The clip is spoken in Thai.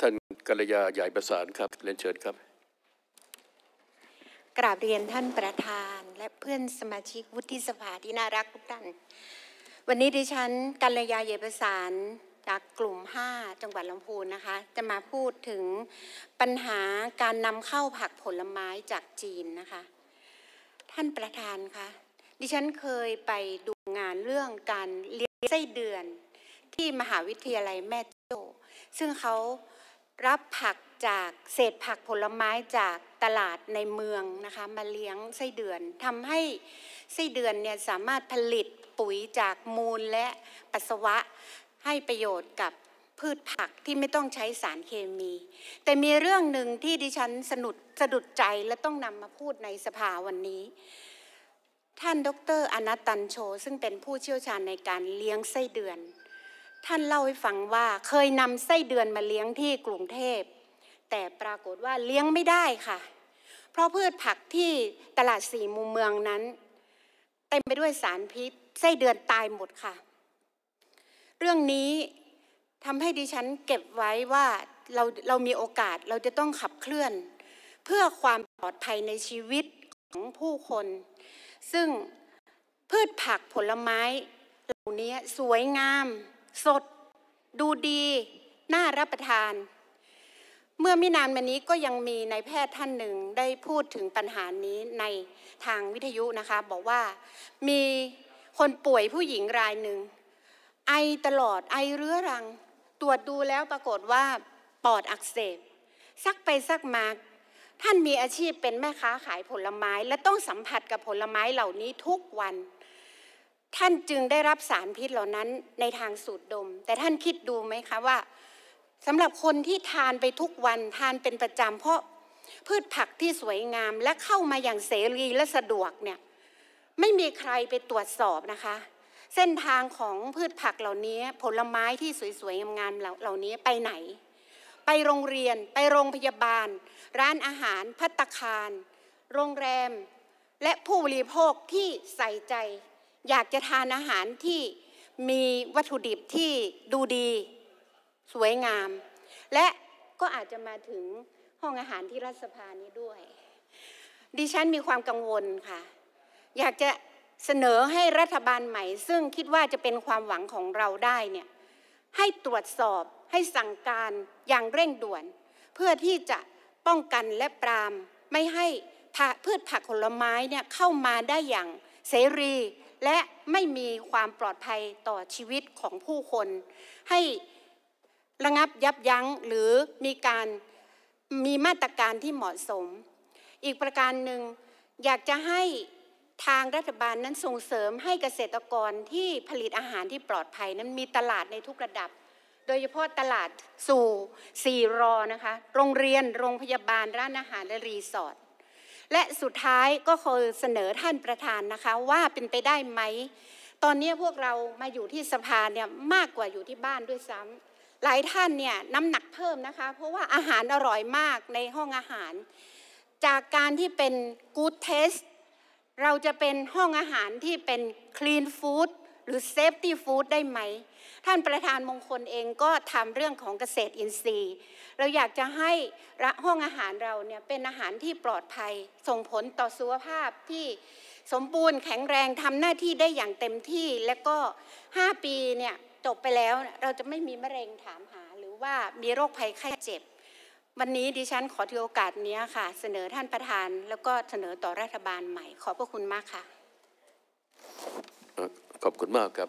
ท่านกัลยาใหญ่ประสานครับเรียนเชิญครับ กราบเรียนท่านประธานและเพื่อนสมาชิกวุฒิสภาที่น่ารักทุกท่านวันนี้ดิฉันกัลยาใหญ่ประสานจากกลุ่ม5จังหวัดลำพูนนะคะ จะมาพูดถึงปัญหาการนำเข้าผักผลไม้จากจีนนะคะ ท่านประธานคะดิฉันเคยไปดูงานเรื่องการเลี้ยงไส้เดือนที่มหาวิทยาลัยแม่โจ้ซึ่งเขารับผักจากเศษผักผลไม้จากตลาดในเมืองนะคะมาเลี้ยงไส้เดือนทำให้ไส้เดือนเนี่ยสามารถผลิตปุ๋ยจากมูลและปัสสาวะให้ประโยชน์กับพืชผักที่ไม่ต้องใช้สารเคมี แต่มีเรื่องหนึ่งที่ดิฉันสนุดสะดุดใจและต้องนำมาพูดในสภาวันนี้ ท่านดรอนัตตันโช ซึ่งเป็นผู้เชี่ยวชาญในการเลี้ยงไส้เดือนท่านเล่าให้ฟังว่าเคยนำไส้เดือนมาเลี้ยงที่กรุงเทพแต่ปรากฏว่าเลี้ยงไม่ได้ค่ะ เพราะพืชผักที่ตลาดสี่มุมเมืองนั้นเต็มไปด้วยสารพิษไส้เดือนตายหมดค่ะ เรื่องนี้ทำให้ดิฉันเก็บไว้ว่าเราเรามีโอกาสเราจะต้องขับเคลื่อน เพื่อความปลอดภัยในชีวิตของผู้คน ซึ่งพืชผักผลไม้เหล่านี้สวยงามสดดูดีน่ารับประทาน เมื่อไม่นานมานี้ก็ยังมีนายแพทย์ท่านหนึ่งได้พูดถึงปัญหานี้ในทางวิทยุนะคะบอกว่ามีคนป่วยผู้หญิงรายหนึ่งไอตลอดไอเรื้อรัง ตรวจดูแล้วปรากฏว่าปอดอักเสบซักไปซักมาท่านมีอาชีพเป็นแม่ค้าขายผลไม้และต้องสัมผัสกับผลไม้เหล่านี้ทุกวันท่านจึงได้รับสารพิษเหล่านั้นในทางสูดดม แต่ท่านคิดดูไหมคะว่าสำหรับคนที่ทานไปทุกวันทานเป็นประจำเพราะพืชผักที่สวยงามและเข้ามาอย่างเสรีและสะดวกเนี่ยไม่มีใครไปตรวจสอบนะคะ เส้นทางของพืชผักเหล่านี้ผลไม้ที่สวยๆงามเหล่านี้ไปไหน ไปโรงเรียนไปโรงพยาบาล ร้านอาหารพัตคาร โรงแรมและผู้บริโภคที่ใส่ใจอยากจะทานอาหารที่มีวัตถุดิบที่ดูดีสวยงาม และก็อาจจะมาถึงห้องอาหารที่รัฐสภานี้ด้วย ดิฉันมีความกังวลค่ะ อยากจะเสนอให้รัฐบาลใหม่ ซึ่งคิดว่าจะเป็นความหวังของเราได้เนี่ยให้ตรวจสอบให้สั่งการอย่างเร่งด่วน เพื่อที่จะป้องกันและปรามไม่ให้พืชผักผลไม้เนี่ยเข้ามาได้อย่างเสรีและไม่มีความปลอดภัยต่อชีวิตของผู้คน ให้ระงับยับยั้งหรือมีการมีมาตรการที่เหมาะสม อีกประการหนึ่งอยากจะให้ทางรัฐบาลนั้นส่งเสริมให้เกษตรกรที่ผลิตอาหารที่ปลอดภัยนั้นมีตลาดในทุกระดับ โดยเฉพาะตลาดสู่4รอนะคะโรงเรียนโรงพยาบาลร้านอาหารและรีสอร์ทและสุดท้ายก็เคยเสนอท่านประธานนะคะว่าเป็นไปได้ไหมตอนนี้พวกเรามาอยู่ที่สภาเนี่ยมากกว่าอยู่ที่บ้านด้วยซ้ำหลายท่านเนี่ยน้ำหนักเพิ่มนะคะเพราะว่าอาหารอร่อยมากในห้องอาหาร จากการที่เป็น good taste เราจะเป็นห้องอาหารที่เป็น clean food หรือเซฟตี้ฟู้ดได้ไหม ท่านประธานมงคลเองก็ทำเรื่องของเกษตรอินทรีย์ เราอยากจะให้ห้องอาหารเราเนี่ยเป็นอาหารที่ปลอดภัย ส่งผลต่อสุขภาพที่สมบูรณ์แข็งแรงทำหน้าที่ได้อย่างเต็มที่ และก็ 5 ปีเนี่ยจบไปแล้วเราจะไม่มีมะเร็งถามหา หรือว่ามีโรคภัยไข้เจ็บ วันนี้ดิฉันขอถือโอกาสนี้ค่ะ เสนอท่านประธานแล้วก็เสนอต่อรัฐบาลใหม่ ขอบพระคุณมากค่ะขอบคุณมากครับ